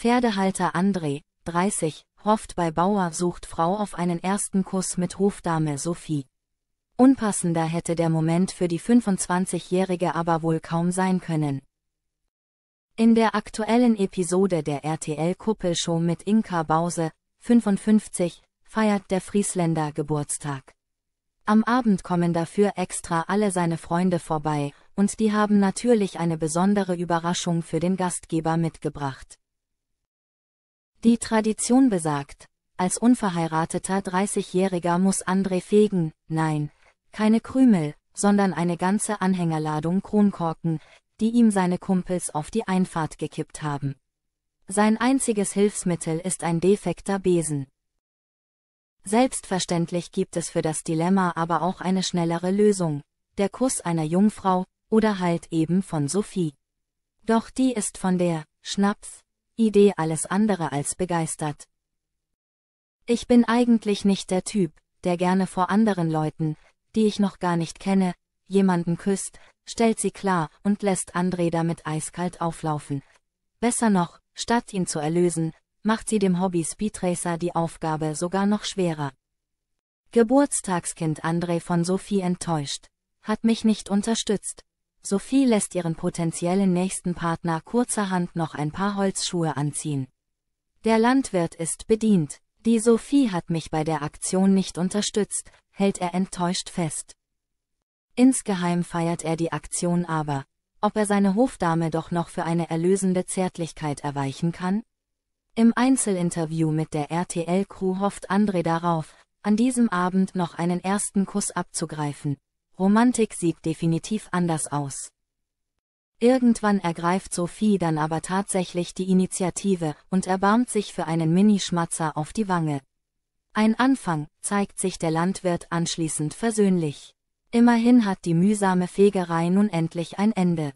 Pferdehalter André, 30, hofft bei Bauer sucht Frau auf einen ersten Kuss mit Hofdame Sophie. Unpassender hätte der Moment für die 25-Jährige aber wohl kaum sein können. In der aktuellen Episode der RTL-Kuppelshow mit Inka Bause, 55, feiert der Friesländer Geburtstag. Am Abend kommen dafür extra alle seine Freunde vorbei, und die haben natürlich eine besondere Überraschung für den Gastgeber mitgebracht. Die Tradition besagt, als unverheirateter 30-Jähriger muss André fegen, nein, keine Krümel, sondern eine ganze Anhängerladung Kronkorken, die ihm seine Kumpels auf die Einfahrt gekippt haben. Sein einziges Hilfsmittel ist ein defekter Besen. Selbstverständlich gibt es für das Dilemma aber auch eine schnellere Lösung, der Kuss einer Jungfrau, oder halt eben von Sophie. Doch die ist von der Schnaps Idee alles andere als begeistert. Ich bin eigentlich nicht der Typ, der gerne vor anderen Leuten, die ich noch gar nicht kenne, jemanden küsst, stellt sie klar und lässt André damit eiskalt auflaufen. Besser noch, statt ihn zu erlösen, macht sie dem Hobby Speedracer die Aufgabe sogar noch schwerer. Geburtstagskind André von Sophie enttäuscht. Hat mich nicht unterstützt. Sophie lässt ihren potenziellen nächsten Partner kurzerhand noch ein paar Holzschuhe anziehen. Der Landwirt ist bedient. Die Sophie hat mich bei der Aktion nicht unterstützt, hält er enttäuscht fest. Insgeheim feiert er die Aktion aber, ob er seine Hofdame doch noch für eine erlösende Zärtlichkeit erweichen kann? Im Einzelinterview mit der RTL-Crew hofft André darauf, an diesem Abend noch einen ersten Kuss abzugreifen, Romantik sieht definitiv anders aus. Irgendwann ergreift Sophie dann aber tatsächlich die Initiative und erbarmt sich für einen Minischmatzer auf die Wange. Ein Anfang, zeigt sich der Landwirt anschließend versöhnlich. Immerhin hat die mühsame Fegerei nun endlich ein Ende.